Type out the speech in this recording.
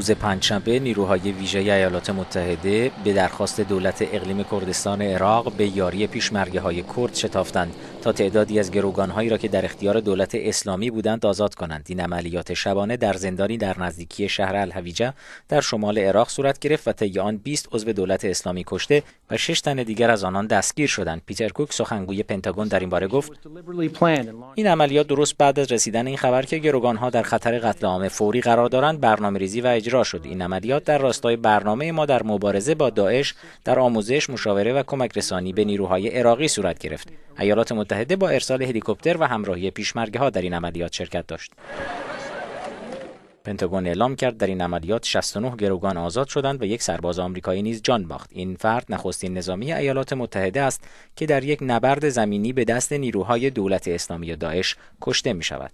روز پنجشنبه نیروهای ویژه ایالات متحده به درخواست دولت اقلیم کردستان عراق به یاری پیشمرگه های کرد شتافتند تا تعدادی از گروگانهایی را که در اختیار دولت اسلامی بودند آزاد کنند این عملیات شبانه در زندانی در نزدیکی شهر الحویجه در شمال عراق صورت گرفت و طی آن 20 عضو دولت اسلامی کشته و 6 تن دیگر از آنان دستگیر شدند پیتر کوک سخنگوی پنتاگون در این باره گفت این عملیات درست بعد از رسیدن این خبر که گروگانها در خطر قتل عام فوری قرار دارند برنامه‌ریزی و اجرا شد این عملیات در راستای برنامه ما در مبارزه با داعش در آموزش مشاوره و کمک رسانی به نیروهای عراقی صورت گرفت ایالات متحده با ارسال هلیکوپتر و همراهی پیشمرگه ها در این عملیات شرکت داشت پنتاگون اعلام کرد در این عملیات 69 گروگان آزاد شدند و یک سرباز آمریکایی نیز جان باخت این فرد نخستین نظامی ایالات متحده است که در یک نبرد زمینی به دست نیروهای دولت اسلامی داعش کشته می شود